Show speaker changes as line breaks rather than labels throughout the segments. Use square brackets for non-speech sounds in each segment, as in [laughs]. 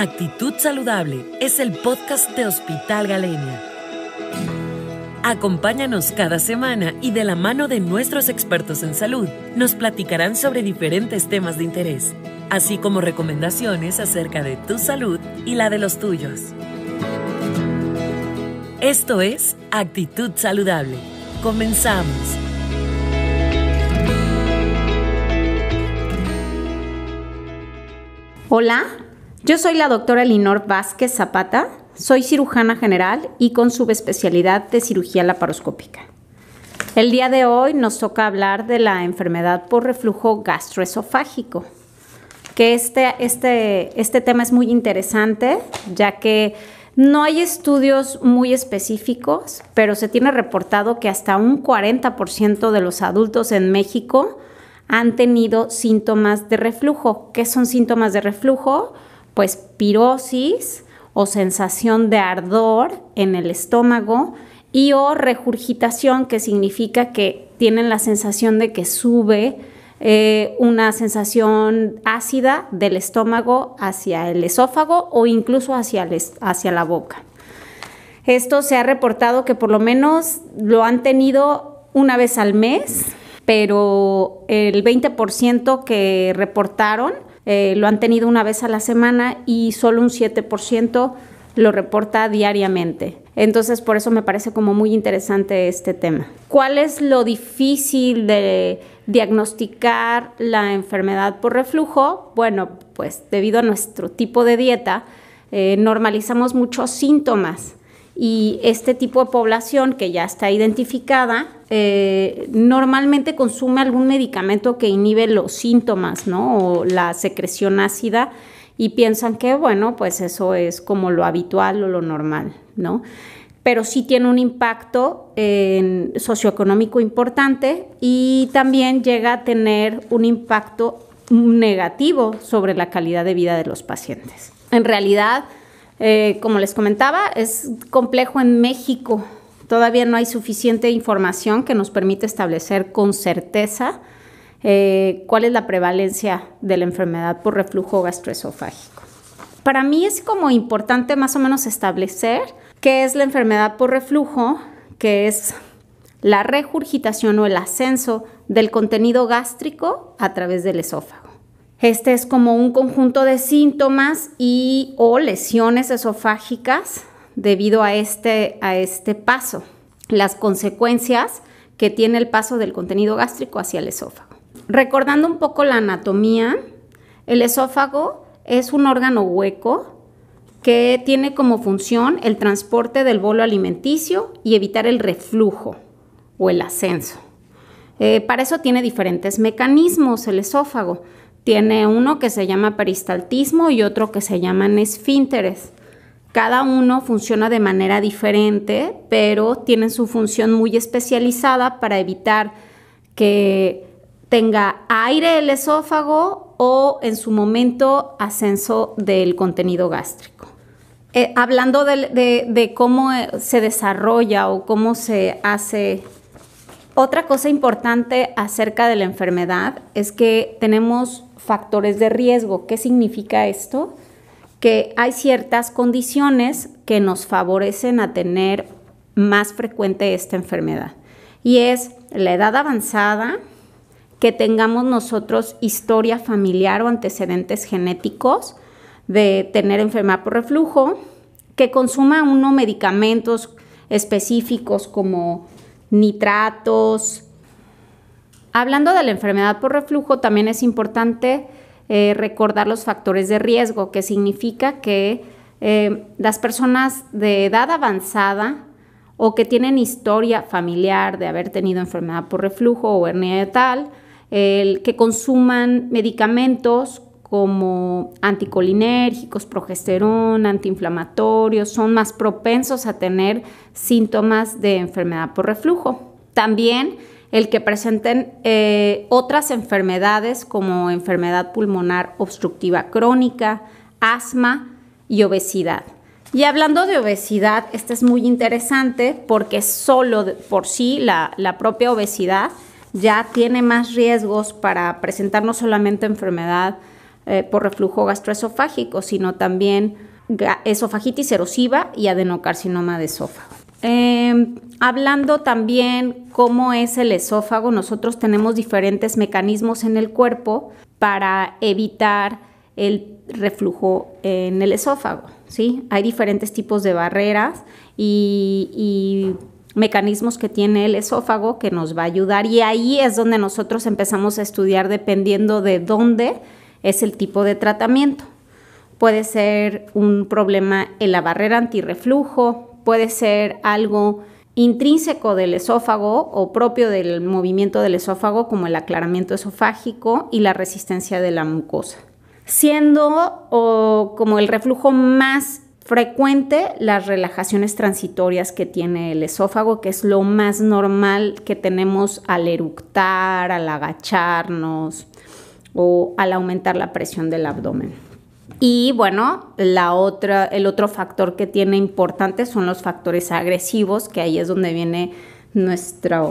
Actitud Saludable es el podcast de Hospital Galenia. Acompáñanos cada semana y de la mano de nuestros expertos en salud nos platicarán sobre diferentes temas de interés, así como recomendaciones acerca de tu salud y la de los tuyos. Esto es Actitud Saludable. Comenzamos. Hola. Yo soy la doctora Elinor Vázquez Zapata, soy cirujana general y con subespecialidad de cirugía laparoscópica. El día de hoy nos toca hablar de la enfermedad por reflujo gastroesofágico, que este, este, este tema es muy interesante, ya que no hay estudios muy específicos, pero se tiene reportado que hasta un 40% de los adultos en México han tenido síntomas de reflujo. ¿Qué son síntomas de reflujo? pues pirosis o sensación de ardor en el estómago y o regurgitación, que significa que tienen la sensación de que sube eh, una sensación ácida del estómago hacia el esófago o incluso hacia, hacia la boca. Esto se ha reportado que por lo menos lo han tenido una vez al mes, pero el 20% que reportaron eh, lo han tenido una vez a la semana y solo un 7% lo reporta diariamente. Entonces, por eso me parece como muy interesante este tema. ¿Cuál es lo difícil de diagnosticar la enfermedad por reflujo? Bueno, pues debido a nuestro tipo de dieta, eh, normalizamos muchos síntomas. Y este tipo de población que ya está identificada eh, normalmente consume algún medicamento que inhibe los síntomas, ¿no? O la secreción ácida y piensan que, bueno, pues eso es como lo habitual o lo normal, ¿no? Pero sí tiene un impacto socioeconómico importante y también llega a tener un impacto negativo sobre la calidad de vida de los pacientes. En realidad, eh, como les comentaba, es complejo en México. Todavía no hay suficiente información que nos permite establecer con certeza eh, cuál es la prevalencia de la enfermedad por reflujo gastroesofágico. Para mí es como importante más o menos establecer qué es la enfermedad por reflujo, que es la regurgitación o el ascenso del contenido gástrico a través del esófago. Este es como un conjunto de síntomas y o lesiones esofágicas debido a este, a este paso, las consecuencias que tiene el paso del contenido gástrico hacia el esófago. Recordando un poco la anatomía, el esófago es un órgano hueco que tiene como función el transporte del bolo alimenticio y evitar el reflujo o el ascenso. Eh, para eso tiene diferentes mecanismos el esófago. Tiene uno que se llama peristaltismo y otro que se llaman esfínteres. Cada uno funciona de manera diferente, pero tienen su función muy especializada para evitar que tenga aire el esófago o en su momento ascenso del contenido gástrico. Eh, hablando de cómo eh, se desarrolla o cómo se hace otra cosa importante acerca de la enfermedad es que tenemos factores de riesgo. ¿Qué significa esto? Que hay ciertas condiciones que nos favorecen a tener más frecuente esta enfermedad. Y es la edad avanzada, que tengamos nosotros historia familiar o antecedentes genéticos de tener enfermedad por reflujo, que consuma uno medicamentos específicos como nitratos. Hablando de la enfermedad por reflujo, también es importante eh, recordar los factores de riesgo, que significa que eh, las personas de edad avanzada o que tienen historia familiar de haber tenido enfermedad por reflujo o hernia de tal, que consuman medicamentos como anticolinérgicos, progesterón, antiinflamatorios, son más propensos a tener síntomas de enfermedad por reflujo. También el que presenten eh, otras enfermedades como enfermedad pulmonar obstructiva crónica, asma y obesidad. Y hablando de obesidad, esto es muy interesante porque solo por sí la propia obesidad ya tiene más riesgos para presentar no solamente enfermedad, eh, por reflujo gastroesofágico, sino también esofagitis erosiva y adenocarcinoma de esófago. Em, hablando también cómo es el esófago, nosotros tenemos diferentes mecanismos en el cuerpo para evitar el reflujo en el esófago. ¿sí? Hay diferentes tipos de barreras y mecanismos que tiene el esófago que nos va a ayudar y ahí es donde nosotros empezamos a estudiar dependiendo de dónde es el tipo de tratamiento. Puede ser un problema en la barrera antirreflujo, puede ser algo intrínseco del esófago o propio del movimiento del esófago como el aclaramiento esofágico y la resistencia de la mucosa. Siendo o, como el reflujo más frecuente las relajaciones transitorias que tiene el esófago, que es lo más normal que tenemos al eructar, al agacharnos, o al aumentar la presión del abdomen. Y bueno, la otra, el otro factor que tiene importante son los factores agresivos, que ahí es donde viene nuestra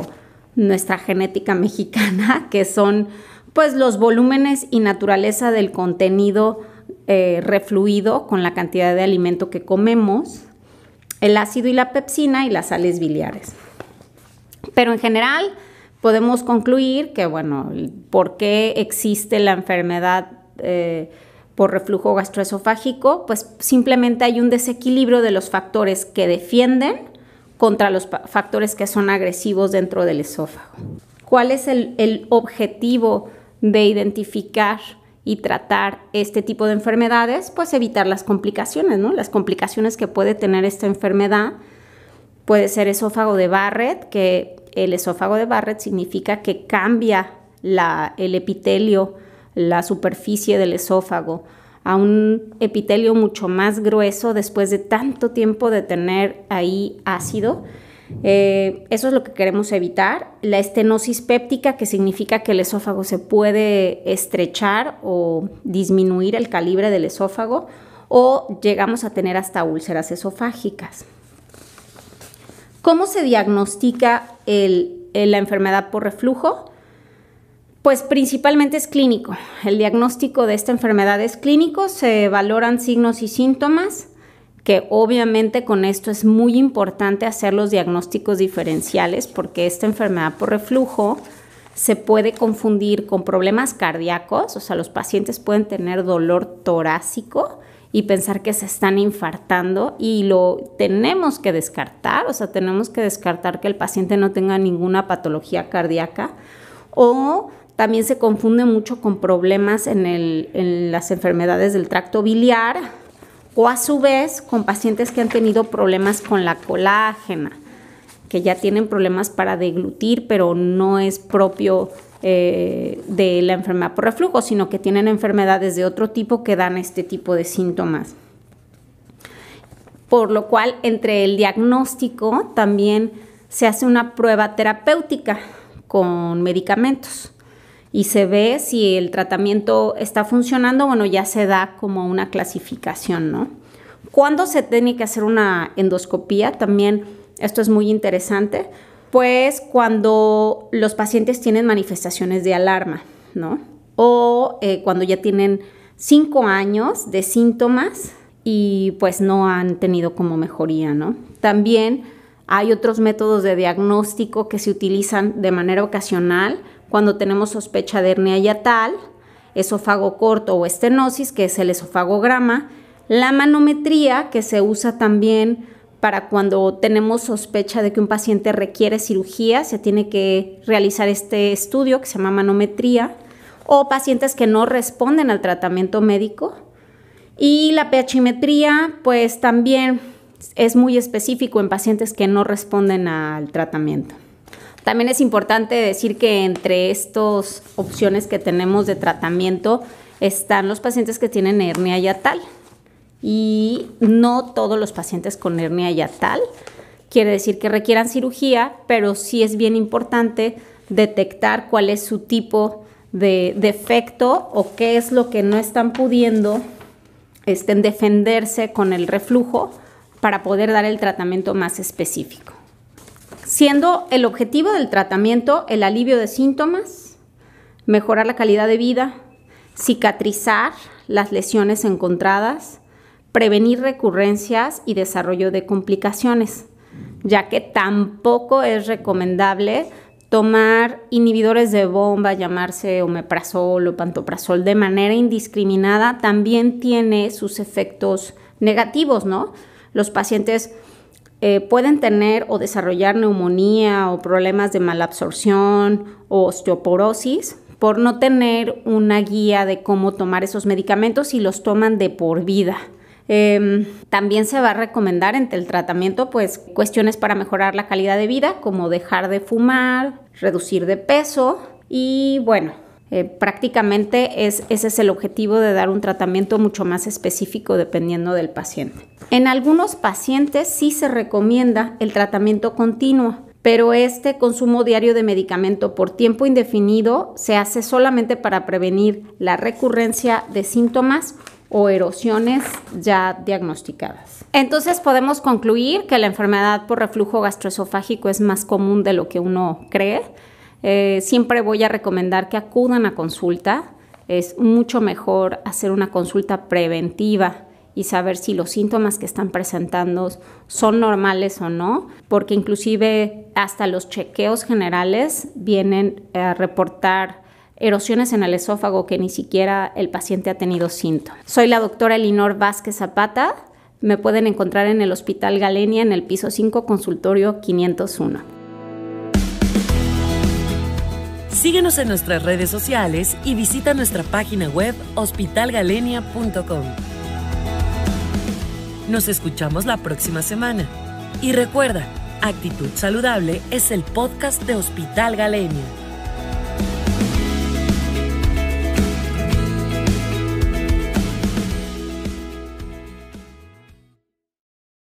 genética [laughs] mexicana, que son pues los volúmenes y naturaleza del contenido eh, refluido con la cantidad de alimento que comemos, el ácido y la pepsina y las sales biliares. Pero en general, podemos concluir que, bueno, ¿por qué existe la enfermedad eh, por reflujo gastroesofágico? Pues simplemente hay un desequilibrio de los factores que defienden contra los factores que son agresivos dentro del esófago. ¿Cuál es el, el objetivo de identificar y tratar este tipo de enfermedades? Pues evitar las complicaciones, ¿no? Las complicaciones que puede tener esta enfermedad. Puede ser esófago de Barrett, que el esófago de Barrett significa que cambia el epitelio, la superficie del esófago, a un epitelio mucho más grueso después de tanto tiempo de tener ahí ácido. Eh, eso es lo que queremos evitar. La estenosis péptica, que significa que el esófago se puede estrechar o disminuir el calibre del esófago, o llegamos a tener hasta úlceras esofágicas. ¿Cómo se diagnostica la enfermedad por reflujo? Pues principalmente es clínico. El diagnóstico de esta enfermedad es clínico, se valoran signos y síntomas, que obviamente con esto es muy importante hacer los diagnósticos diferenciales porque esta enfermedad por reflujo se puede confundir con problemas cardíacos, o sea, los pacientes pueden tener dolor torácico, y pensar que se están infartando y lo tenemos que descartar, o sea, tenemos que descartar que el paciente no tenga ninguna patología cardíaca o también se confunde mucho con problemas en, en las enfermedades del tracto biliar o a su vez con pacientes que han tenido problemas con la colágena, que ya tienen problemas para deglutir, pero no es propio eh, de la enfermedad por reflujo, sino que tienen enfermedades de otro tipo que dan este tipo de síntomas. Por lo cual, entre el diagnóstico también se hace una prueba terapéutica con medicamentos y se ve si el tratamiento está funcionando, bueno, ya se da como una clasificación, ¿no? ¿Cuándo se tiene que hacer una endoscopía? También esto es muy interesante pues cuando los pacientes tienen manifestaciones de alarma, ¿no? O eh, cuando ya tienen cinco años de síntomas y pues no han tenido como mejoría, ¿no? También hay otros métodos de diagnóstico que se utilizan de manera ocasional cuando tenemos sospecha de hernia yatal, esófago corto o estenosis, que es el esofagograma, la manometría, que se usa también para cuando tenemos sospecha de que un paciente requiere cirugía, se tiene que realizar este estudio que se llama manometría, o pacientes que no responden al tratamiento médico. Y la pHimetría, pues también es muy específico en pacientes que no responden al tratamiento. También es importante decir que entre estas opciones que tenemos de tratamiento están los pacientes que tienen hernia yatal y no todos los pacientes con hernia yatal quiere decir que requieran cirugía, pero sí es bien importante detectar cuál es su tipo de defecto o qué es lo que no están pudiendo este, defenderse con el reflujo para poder dar el tratamiento más específico. Siendo el objetivo del tratamiento el alivio de síntomas, mejorar la calidad de vida, cicatrizar las lesiones encontradas, prevenir recurrencias y desarrollo de complicaciones, ya que tampoco es recomendable tomar inhibidores de bomba, llamarse omeprazol o pantoprazol de manera indiscriminada, también tiene sus efectos negativos, ¿no? Los pacientes eh, pueden tener o desarrollar neumonía o problemas de malabsorción o osteoporosis por no tener una guía de cómo tomar esos medicamentos y los toman de por vida. Em, también se va a recomendar entre el tratamiento pues cuestiones para mejorar la calidad de vida como dejar de fumar, reducir de peso y bueno, eh, prácticamente es, ese es el objetivo de dar un tratamiento mucho más específico dependiendo del paciente. En algunos pacientes sí se recomienda el tratamiento continuo, pero este consumo diario de medicamento por tiempo indefinido se hace solamente para prevenir la recurrencia de síntomas o erosiones ya diagnosticadas. Entonces podemos concluir que la enfermedad por reflujo gastroesofágico es más común de lo que uno cree. Eh, siempre voy a recomendar que acudan a consulta. Es mucho mejor hacer una consulta preventiva y saber si los síntomas que están presentando son normales o no, porque inclusive hasta los chequeos generales vienen a reportar erosiones en el esófago que ni siquiera el paciente ha tenido síntomas. Soy la doctora Elinor Vázquez Zapata. Me pueden encontrar en el Hospital Galenia en el piso 5, consultorio 501. Síguenos en nuestras redes sociales y visita nuestra página web hospitalgalenia.com. Nos escuchamos la próxima semana. Y recuerda, Actitud Saludable es el podcast de Hospital Galenia.